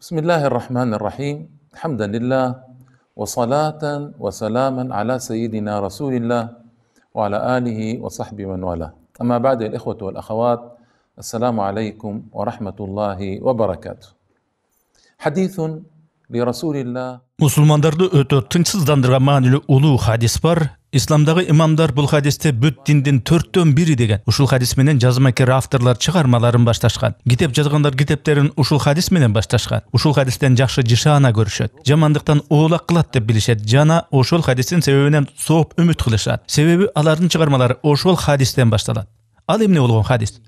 بسم الله الرحمن الرحيم حمدا لله وصلاة وسلاما على سيدنا رسول الله وعلى آله وصحبه من والاه أما بعد الإخوة والأخوات السلام عليكم ورحمة الله وبركاته حديث لرسول الله مسلمان درد ötü داندرغا مانيلو اولو hadis بار Исламдағы имамдар бұл хадисті бүт диндин төрттөн бири деген ушул хадис менен жазмакер авторлор чыгармаларын башташкан китеп жазгандар китептерин ушул хадис менен башташкан ушул хадистен жакшы жишана көрүшөт жамандыктан оолак кылат деп билишет жана ошол хадистин себебинен сооп үмүт кылышат себеби алардын чыгармалары ошол хадистен башталат ал эмне болгон хадис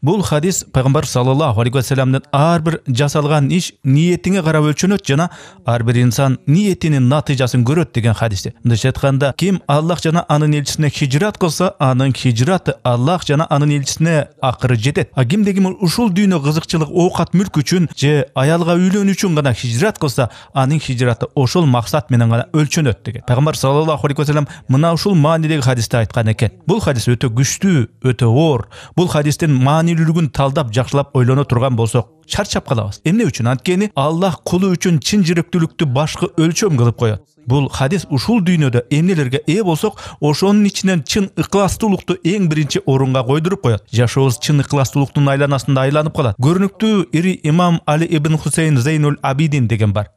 бул хадис пайгамбар саллаллаху алейхи вассаламдын ар бир жасалган иш ниетиңе карап өлчөнөт жана ар бир инсан ниетинин натыйжасын көрөт деген хадисте мындайча айтканда ким аллах жана анын элчисине хижрат кылса анын хижраты аллах жана анын элчисине акыры жетет а кимде ким ушул дүйнө кызыкчылык оокат мүлк үчүн же аялга үйлөнүү үчүн гана хижрат кылса анын хижраты ошол максат менен гана өлчөнөт деген пайгамбар саллаллаху алейхи вассалам мына ушул маанидеги хадисте айткан экен бул хадис өтө күчтүү өтө оор бул хадистин маанилүүлүгүн талдап жакшылап ойлоно турган болсок чарчап калабыз эмне үчүн анткени аллах кулу үчүн чын жүрөктүүлүктү башкы өлчөм кылып коет бул хадис ушул дүйнөдө эмнелерге ээ болсок ошонун ичинен чын ыкыластуулукту эң биринчи орунга койдуруп коет жашообуз чын ыкыластуулуктун айланасында айланып калат көрүнүктүү ири имам али ибн хусейн зейнул абидин деген бар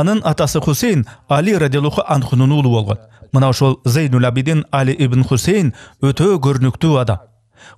анын атасы хусейн али радиаллаху анхунун уулу болгон мына ошол зейнул абидин али ибн хусейн өтө көрүнүктүү адам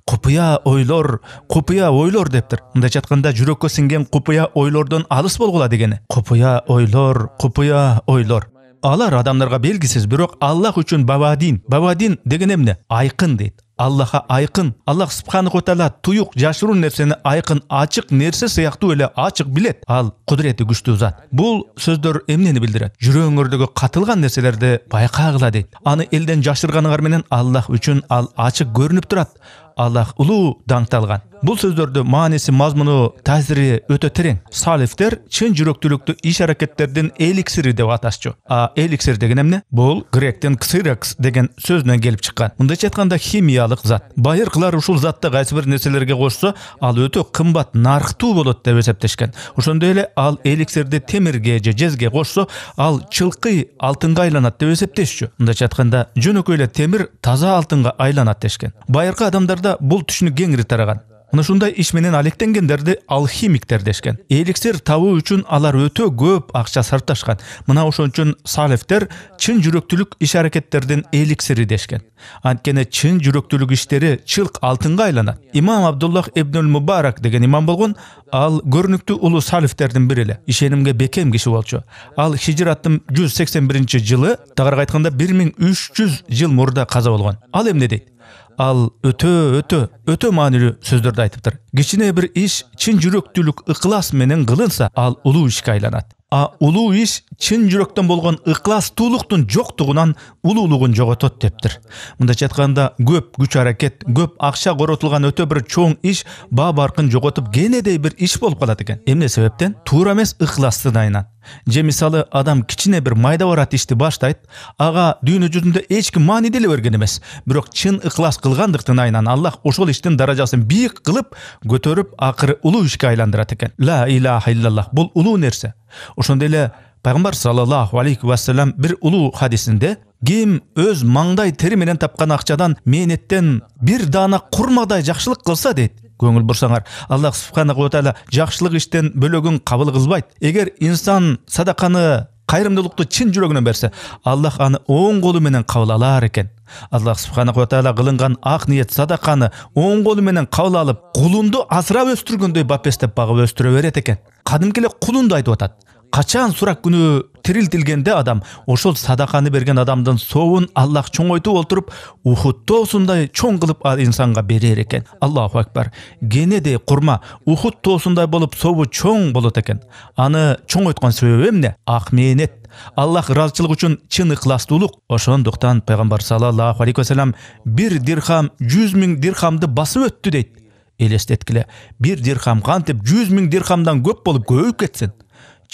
купуя ойлор купуя ойлор дептир мындайча айтканда жүрөккө сиңген купуя ойлордон алыс болгула дегени купуя ойлор купуя ойлор алар адамдарга белгисиз бирок аллах үчүн бабадин бавадин деген эмне айкын дейт аллаха айкын аллах субханала таала туюк жашыруун нерсени айкын ачык нерсе сыяктуу эле ачык билет ал кудурети күчтүү зат бул сөздөр эмнени билдирет жүрөгүңөрдөгү катылган нерселерди байкагыла дейт аны элден жашырганыңар менен аллах үчүн ал ачык көрүнүп турат аллах улуу даңкталган бул сөздөрдү мааниси мазмуну таасири өтө терең салифтер чын жүрөктүүлүктү иш аракеттердин эликсири деп аташчу а эликсир деген эмне бул гректин ксирекс деген сөзүнөн келип чыккан мындайча айтканда химиялык зат байыркылар ушул затты кайсы бир нерселерге кошсо ал өтө кымбат нарктуу болот деп эсептешкен ошондой эле ал эликсирди темирге же жезге кошсо ал чылкый алтынга айланат деп эсептешчү мындайча айтканда жөнөкөй эле темир таза алтынга айланат дешкен байыркы адамдарда да бұл түшүнүк кеңири тараган мына ушундай иш менен алектенгендерди алхимиктер дешкен эликсир табуу үчүн алар өтө көп акча сарпташкан мына ошон үчүн салифтер чын жүрөктүлүк иш аракеттердин эликсири дешкен анткени чын жүрөктүүлүк иштери чылк алтынга айланат имам абдуллах ибнул мубарак деген имам болгон ал көрүнүктүү улуу салифтердин бири эле ишенимге бекем киши болчу ал хижраттын жүз сексен биринчи жылы тагыраак айтканда бир миң үч жүз жыл мурда каза болгон ал эмне дейт ал өтө өтө өтө маанилүү сөздөрдү айтыптыр кичине бир иш чын жүрөктүүлүк ыкылас менен кылынса ал улуу ишке айланат а улуу иш чын жүрөктөн болгон ыклас туулуктун жоктугунан улуулугун жоготот дептир мындайча айтканда көп күч аракет көп акча коротулган өтө бир чоң иш баа баркын жоготуп кенедей бир иш болуп калат экен эмне себептен туура эмес айынан же мисалы адам кичине бир майда барат ишти баштайт ага дүйнө жүзүндө эч ким маани деле берген эмес бирок чын ыклас кылгандыктын айынан аллах ошол иштин даражасын бийик кылып көтөрүп акыры улуу ишке айландырат экен ла илаха иллаллах бул улуу нерсе ошондой эле пайгамбар саллаллаху алейхи уассалам бир улуу хадисинде ким өз маңдай тери менен тапкан акчадан мээнеттен бир даана курмадай жакшылык кылса дейт көңүл бурсаңар аллах субханала жакшылык иштен бөлөгүн кабыл кылбайт эгер инсан садаканы кайрымдуулукту чын жүрегінен берсе аллах аны оң колу менен кабыл алар экен аллах субханала таала кылынган ақ ниет садақаны оң колу менен кабыл алып кулунду асырап өстүргөндөй бапестеп багып өстүрө берет экен кадимки эле кулунду айтып атат качан сурак күнү тирилтилгенде адам ошол садаканы берген адамдын сообун аллах чоңойтуп олтуруп ухуд тоосундай чоң кылып ал инсанга берер экен аллаху акбар кенедей курма ухуд тоосундай болуп собу чоң болот экен аны чоңойткон себеби эмне ак мээнет аллах ыраазычылык үчүн чын ыкластуулук ошондуктан пайгамбар саллаллаху алейхи вассалам бир дирхам жүз миң дирхамды басып өттү дейт элестеткиле бир дирхам кантип жүз миң дирхамдан көп болуп көбөйүп кетсин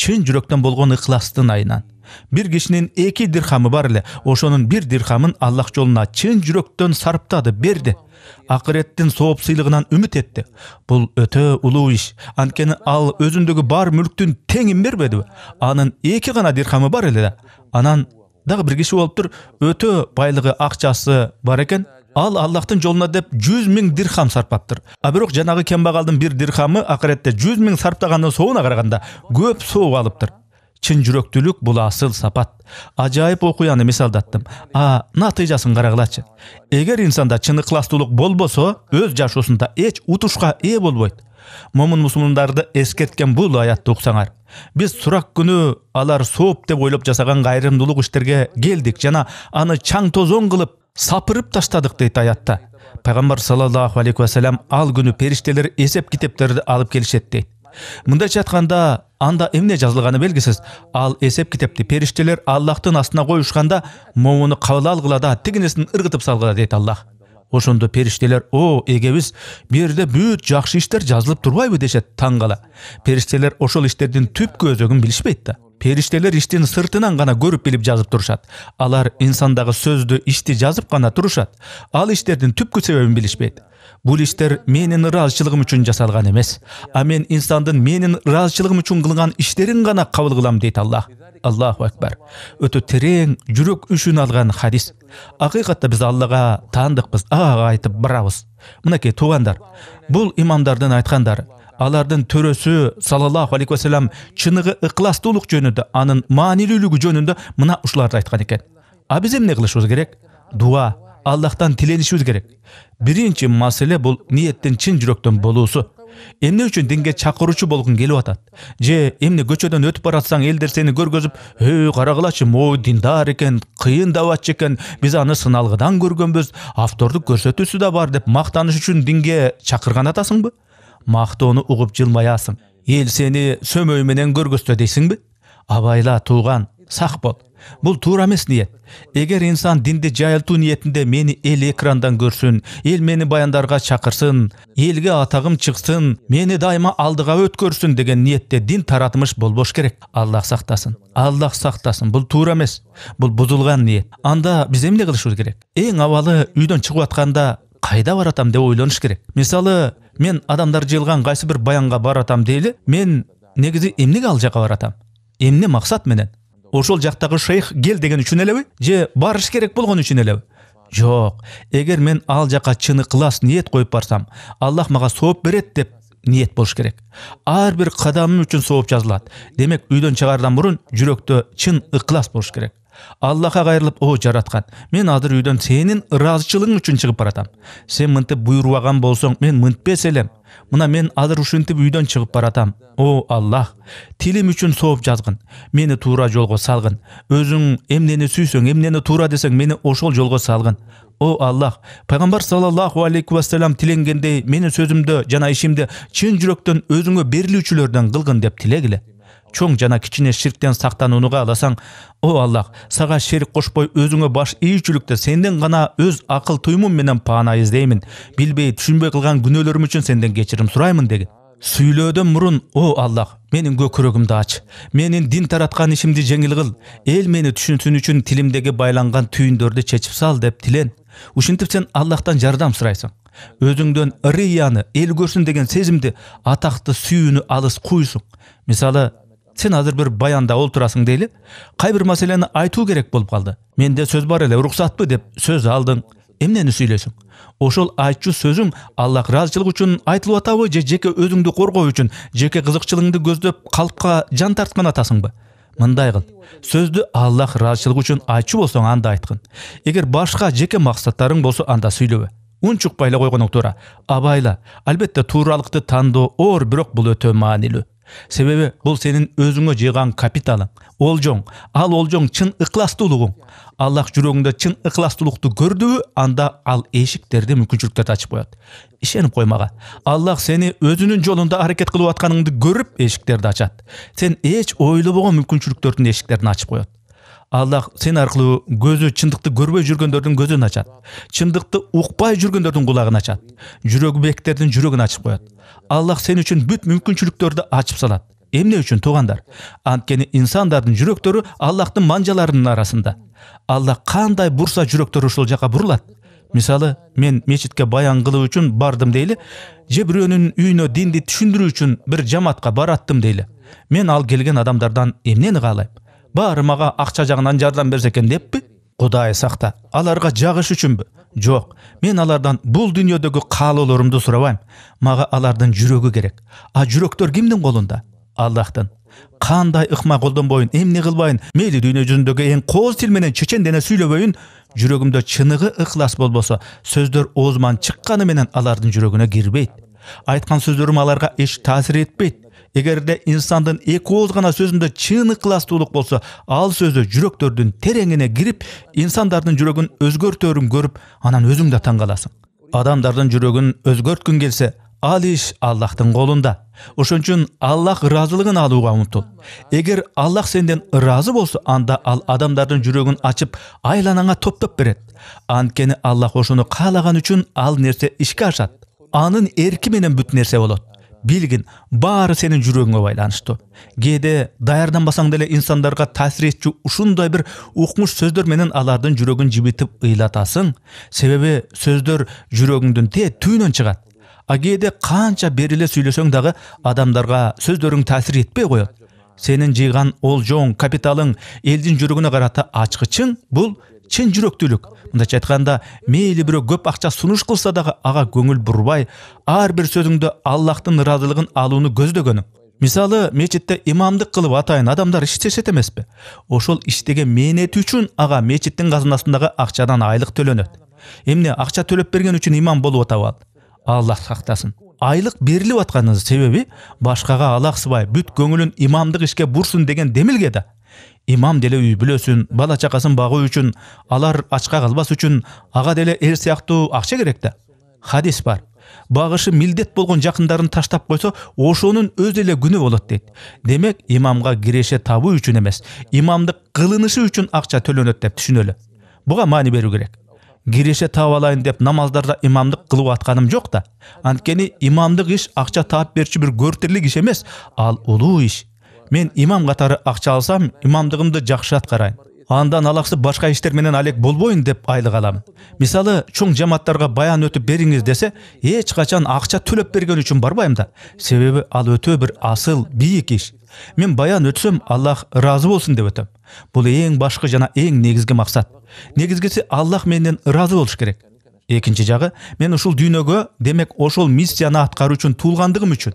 чын жүрөктөн болгон ыкластын айынан бир кишинин эки дирхамы бар эле ошонун бир дирхамын аллах жолуна чын жүрөктөн сарптады берди акыреттин сооп сыйлыгынан үмүт этти бул өтө улуу иш анткени ал өзүндөгү бар мүлктүн теңин бербедиби анын эки гана дирхамы бар эле да анан дагы бир киши болуптур өтө байлыгы акчасы бар экен ал аллахтын жолуна деп жүз миң дирхам сарпаптыр а бирок жанагы кембагалдын бир дирхамы акыретте жүз миң сарптагандын соуна караганда көп сооп алыптыр чын жүрөктүүлүк бул асыл сапат ажайып окуяны мисалдаттым а натыйжасын карагылачы эгер инсанда чын ыкластуулук болбосо өз жашоосунда эч утушка ээ болбойт момун мусулмандарды эскерткен бул аятты уксаңар биз сурак күнү алар сооп деп ойлоп жасаган кайрымдуулук иштерге келдик жана аны чаң тозоң кылып сапырып таштадық дейді аятта пайғамбар саллаллаху алейхи уассалам ал күні періштелер есеп китептерді алып келішеді дейді мындайша айтқанда анда эмне жазылғаны белгисиз ал эсеп китепти периштелер аллахтын астына коюшканда момуну алгыла да тигинесин ыргытып салгыла дейт аллах ошондо периштелер о эгебиз бирде бүт жакшы иштер жазылып турбайбы дешет таң кала периштелер ошол иштердин түпкү өзөгүн билишпейт да периштелер иштин сыртынан гана көрүп билип жазып турушат алар инсандагы сөздү ишти жазып гана турушат ал иштердин түпкү себебин билишпейт бул иштер менин ыраазычылыгым үчүн жасалган эмес а мен инсандын менин ыраазычылыгым үчүн кылган иштерин гана кабыл кылам дейт алла аллаху акбар өтө терең жүрөк үшүн алган хадис акыйкатта биз аллага таандыкпыз ага айтып барабыз мынакей туугандар бул имамдардын айткандары алардын төрөсү саллаллаху алейхи вассалам чыныгы ыкластуулук жөнүндө анын маанилүүлүгү жөнүндө мына ушуларды айткан экен а биз эмне кылышыбыз керек дуа аллахтан тиленишибиз керек биринчи маселе бул ниеттин чын жүрөктөн болуусу эмне үчүн динге чакыруучу болгуң келип атат же эмне көчөдөн өтүп баратсаң элдер сени көргөзүп эй карагылачы моу диндар экен кыйын даатчы экен биз аны сыналгыдан көргөнбүз автордук көрсөтүүсү да бар деп мактаныш үчүн динге чакырган атасыңбы мақтоны ұғып жылмаясың Ел сени сөмөй менен дейсің дейсиңби абайла туған, сақ бол Бұл туура эмес ниет эгер инсан динди жайылтуу ниетинде мени эл экрандан көрсүн эл мени баяндарга чакырсын элге атагым чыксын мени дайыма алдыга өткөрсүн деген ниетте дин таратымыш болбош керек аллах сақтасын. аллах сактасын бул туура эмес бул бузулган ниет анда биз эмне кылышыбыз керек эң абалы үйдөн чыгып атканда қайда баратам деп ойланыш керек мисалы мен адамдар жиылған қайсы бір баянға баратам дейлі мен негізі эмнеге ал жаққа баратам эмне мақсат менен ошол жактагы шейх кел деген үчүн элеби же барыш керек болгон үчүн элеби жок эгер мен ал жака чын ыкылас ниет коюп барсам аллах мага сооп берет деп ниет болуш керек ар бир кадамым үчүн сооп жазылат демек үйдөн чыгаардан мурун жүрөктө чын ыкылас болуш керек аллаха кайрылып о жараткан мен азыр үйдөн сенин ыраазычылыгың үчүн чыгып баратам сен мынтип буйруп алган болсоң мен мынтпес элем мына мен азыр ушинтип үйдөн чыгып баратам о аллах тилим үчүн сооп жазгын мени туура жолго салгын өзүң эмнени сүйсөң эмнени туура десең мени ошол жолго салгын о аллах пайгамбар саллаллаху алейхи вассалам тилеңгендей менин сөзүмдү жана ишимди чын жүрөктөн өзүңө берилүүчүлөрдөн кылгын деп тилегиле чоң жана кичине ширктен сактанууга аласаң. о аллах сага шерик кошпой өзүңө баш ийүүчүлүктө сенден гана өз акыл туюмум менен паана издеймин билбей түшүнбөй кылган күнөөлөрүм үчүн сенден кечирим сураймын деген сүйлөөдөн мурун о аллах менин көкүрөгүмдү ач менин дин тараткан ишимди жеңил кыл эл мени түшүнсүн үчүн тилимдеги байланган түйүндөрдү чечип сал деп тилен ушинтип сен аллахтан жардам сурайсың өзүңдөн рыяны эл көрсүн деген сезимди атакты сүйүүнү алыс куйсуң мисалы сен азыр бир баянда олтурасың дейли кай бир маселени айтуу керек болуп калды менде сөз бар эле уруксатпы деп сөз алдың эмнени сүйлөйсүң ошол айтчу сөзүң аллах ыраазычылыгы үчүн айтылып атабы же жеке өзүңдү коргоо үчүн жеке кызыкчылыгыңды көздөп калпка жан тарткан атасыңбы мындай кыл сөздү аллах ыраазычылыгы үчүн айтчу болсоң анда айткын эгер башка жеке максаттарың болсо анда сүйлөбө унчукпай эле койгонуң туура абайла албетте тууралыкты тандоо оор бирок бул өтө маанилүү Себебі бұл сенин өзүңө жиған капиталың ол жоң, ал олжоң чын ыкластуулугуң аллах жүрөгүңдө чын ыкластуулукту көрдүбү анда ал эшиктерди мүмкүнчүлүктөрдү ачып қояды ишенип қоймаға, аллах сени өзүнүн жолунда аракет кылып атканыңды көріп эшиктерди ачат сен эч ойлобогон мүмкүнчүлүктөрдүн эшиктерин ашып қояды аллах сен арқылы көзү шындықты көрбөй жүргендердің көзін ашады шындықты ұқпай жүргендердің құлағын ашады жүрегі бектердің жүрегін ачып қояды аллах сен үшін бүт мүмкүнчүлүктөрдү ачып салат емне үшін туғандар анткени инсандардың жүректері аллахтың манжаларының арасында аллах қандай бұрса жүрөктөр ошол жаққа бурулат мисалы мен мечитке баян қылу үшін бардым дейли же бирөөнүн үйүнө динди түшүндүрүү үчүн бир жамаатка бараттым дейли мен ал келген адамдардан эмнени каалайм баары мага акча жагынан жардам берсе экен деппи кудай сакта аларга жагыш үчүнбү жок мен алардан бул дүйнөдөгү каалоолорумду сурабайм мага алардын жүрөгү керек а жүрөктөр кимдин колунда аллахтын кандай ыкма колдонбоюн эмне кылбайын мейли дүйнө жүзүндөгү эң кооз тил менен дене сүйлөбөйүн жүрөгүмдө чыныгы ыхлас болбосо сөздөр оозуман чыкканы менен алардын жүрөгүнө кирбейт айткан сөздөрүм аларга эч таасир этпейт эгерде инсандын эки ооз гана сөзүндө чын ыкыластуулук болсо ал сөзү жүрөктөрдүн тереңине кирип инсандардын жүрөгүн өзгөртөөрүн көрүп анан өзүң да таң каласың адамдардын жүрөгүн өзгөрткүң келсе ал иш аллахтын колунда ошон үчүн аллах ыраазылыгын алууга умтул эгер аллах сенден ыраазы болсо анда ал адамдардын жүрөгүн ачып айланаңа топтоп берет анткени аллах ошону каалаган үчүн ал нерсе ишке ашат анын эрки менен бүт нерсе болот билгин баары сенин жүрөгүңө байланыштуу кээде даярданбасаң деле инсандарга таасир этчү ушундай бир укмуш сөздөр менен алардын жүрөгүн жибитип ыйлатасың себеби сөздөр жүрөгүңдүн те түбүнөн чыгат а кээде канча бериле сүйлөсөң дагы адамдарга сөздөрүң таасир этпей коет сенин жыйган олжоң капиталың элдин жүрөгүнө карата ачкычың бул чын жүрөктүүлүк мындайча айтканда мейли бирөө көп акча сунуш кылса дагы ага көңүл бурбай ар бир сөзүңдө аллахтын ыраазылыгын алууну көздөгөнүң мисалы мечитте имамдык кылып атайын адамдар иштешет эмеспи ошол иштеген мээнети үчүн ага мечиттин казынасындагы акчадан айлык төлөнөт эмне акча төлөп берген үчүн имам болуп атабы ал аллах сактасын айлык берилип атканынын себеби башкага алаксыбай бүт көңүлүн имамдык ишке бурсун деген демилге да имам деле үй бүлөсүн бала чакасын багуу үчүн алар ачка калбас үчүн ага деле эл сыяктуу акча керек да хадис бар багышы милдет болгон жакындарын таштап койсо ошонун өзү эле күнү болот дейт демек имамга киреше табуу үчүн эмес имамдык кылынышы үчүн акча төлөнөт деп түшүнөлү буга маани берүү керек киреше таап алайын деп намаздарда имамдык кылып атканым жок да анткени имамдык иш акча таап берчү бир көртерлик иш эмес ал улуу иш мен имам катары акча алсам имамдыгымды жакшы аткарайын андан алаксып башка иштер менен алек болбойын деп айлык алам мисалы чоң жамааттарга баян өтүп бериңиз десе эч качан акча төлөп берген үчүн барбайм да себеби ал өтө бир асыл бийик иш мен баян өтсөм аллах ыраазы болсун деп өтөм бул эң башкы жана эң негизги максат негизгиси аллах менден ыраазы болуш керек экинчи жагы мен ушул дүйнөгө демек ошол миссияны аткаруу үчүн туулгандыгым үчүн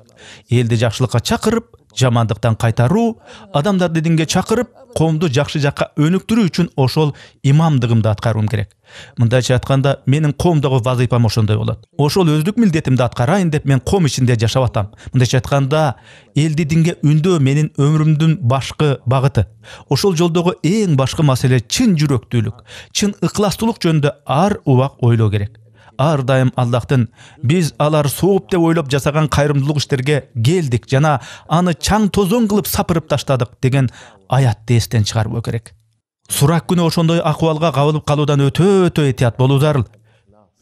элди жакшылыкка чакырып жамандыктан кайтаруу адамдарды динге чакырып коомду жакшы жака өнүктүрүү үчүн ошол имамдыгымды аткаруум керек мындайча айтканда менин коомдогу вазыйпам ошондой болот ошол өздүк милдетимди аткарайын деп мен коом ичинде жашап атам мындайча айтканда элди динге үндөө менин өмүрүмдүн башкы багыты ошол жолдогу эң башкы маселе чын жүрөктүүлүк чын ыкластуулук жөнүндө ар убак ойлоо керек ар дайым аллахтын биз алар сууп деп ойлоп жасаган кайрымдуулук иштерге келдик жана аны чаң тозоң кылып сапырып таштадык деген аятты эстен чыгарбоо керек сурак күнү ошондой акыбалга кабылып калуудан өтө өтө этият болуу зарыл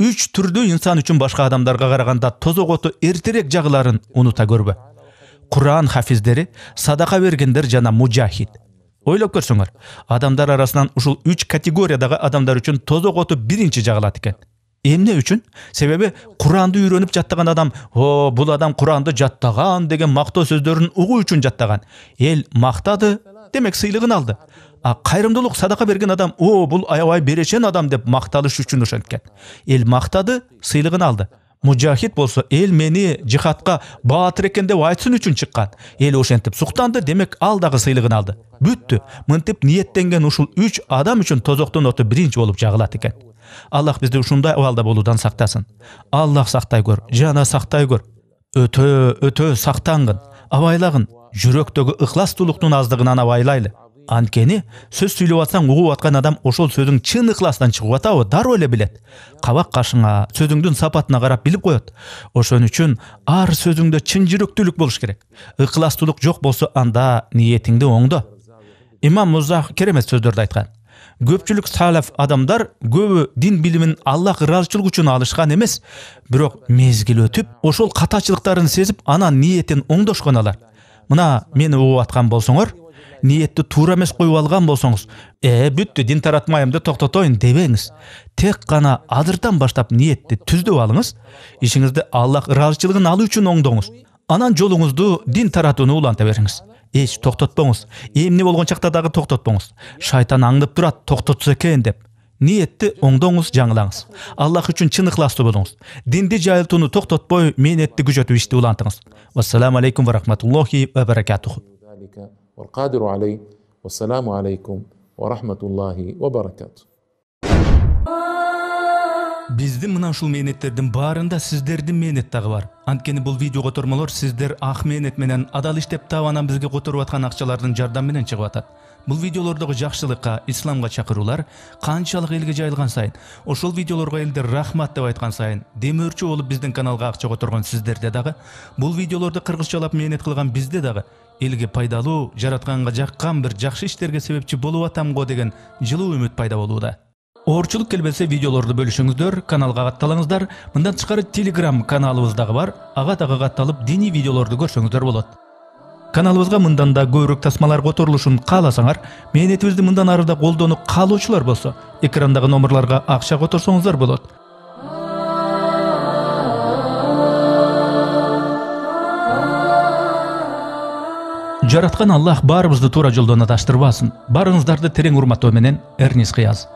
үч түрдүү инсан үчүн башка адамдарга караганда тозоготу эртерээк жагыларын унута көрбө куран хафиздери садака бергендер жана мужахид ойлоп көрсөңөр адамдар арасынан ушул үч категориядагы адамдар үчүн тозок оту биринчи жагылат экен эмне үчүн себеби куранды үйрөнүп жаттаган адам о бул адам куранды жаттаган деген мактоо сөздөрүн угуу үчүн жаттаган эл мактады демек сыйлыгын алды а кайрымдуулук садака берген адам о бул аябай берешен адам деп макталыш үчүн ошенткен эл мактады сыйлыгын алды мужахид болсо эл мени жихадка баатыр экен деп айтсын үчүн чыккан эл ошентип суктанды демек ал дагы сыйлыгын алды бүттү мынтип ниеттенген ушул үч адам үчүн тозоктун оту биринчи болуп жагылат экен аллах бизди ушундай абалда болудан сақтасын аллах сақтай көр жана сақтай көр өтө өтө абайлағын жүректегі жүрөктөгү ыхластуулуктун аздыгынан абайлайлы анткени сөз сүйлеп атсаң угуп аткан адам ошол сөзүң чын ыкластан чыгып атабы дароо эле билет кабак кашыңа сөзүңдүн сапатына карап билип коет ошон үчүн ар сөзүңдө чын жүрөктүүлүк болуш керек ыкластуулук жок болсо анда ниетиңди оңдо имам музах керемет сөздөрдү айткан көпчүлүк салаф адамдар көбү дин билимин аллах ыраазычылыгы үчүн алышкан эмес бирок мезгил өтүп ошол катачылыктарын сезип анан ниетин оңдошкон алар мына мени угуп аткан болсоңор ниетти туура эмес коюп алган болсоңуз э бүттү дин таратмайымды токтотоюн дебеңиз тек гана азырдан баштап ниетти түздөп алыңыз ишиңизди аллах ыраазычылыгын алуу үчүн оңдоңуз анан жолуңузду дин таратууну уланта бериңиз еш тоқтатпаңыз емне болгон чакта дагы токтотпоңуз шайтан аңдып турат тоқтатса екен деп Ниетті оңдоңыз жаңылаңыз аллах үчүн чын болыңыз болуңуз динди жайылтууну токтотпой мээнетти күчөтүп ишти улантыңыз вассаламу алейкум ва рахматуллахи ва Бізді мына ушул мээнеттердин барында сиздердин мээнет тағы бар Анткені бұл видео котормолор сіздер ақ мээнет менен адал іштеп таап бізге бизге которуп аткан акчалардын жардамы менен чыгып атат бул видеолордогу жакшылыкка исламга чакыруулар канчалык элге сайын ошол видеолорға элдер рахмат деп айтқан сайын демөө өрчү болуп биздин каналга акча которгон сиздерде дагы бул видеолорду кыргызчалап мээнет кылган бизде дағы, элге пайдалуу жаратқанға жаққан бір жақшы иштерге себепчи болуп атам го деген жылуу үмүт пайда болууда оорчулук келбесе видеолорду бөлүшүңүздөр каналға катталыңыздар мындан тышкары телеграм каналыбыз бар ага дагы катталып диний видеолорду көрсөңүздөр болот каналыбызга мындан да көбүрөөк тасмалар которулушун кааласаңар мээнетибизди мындан ары да колдонуп каалоочулар болсо экрандагы номерларга акча которсоңуздар болот Жаратқан аллах баарыбызды туура жолдон адаштырбасын барыңыздарды терең урматтоо менен эрниз кыяз